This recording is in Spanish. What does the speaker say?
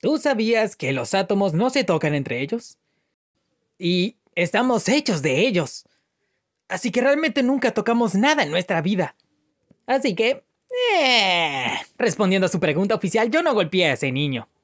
¿Tú sabías que los átomos no se tocan entre ellos? Y estamos hechos de ellos. Así que realmente nunca tocamos nada en nuestra vida. Así que... Eh, respondiendo a su pregunta oficial, yo no golpeé a ese niño.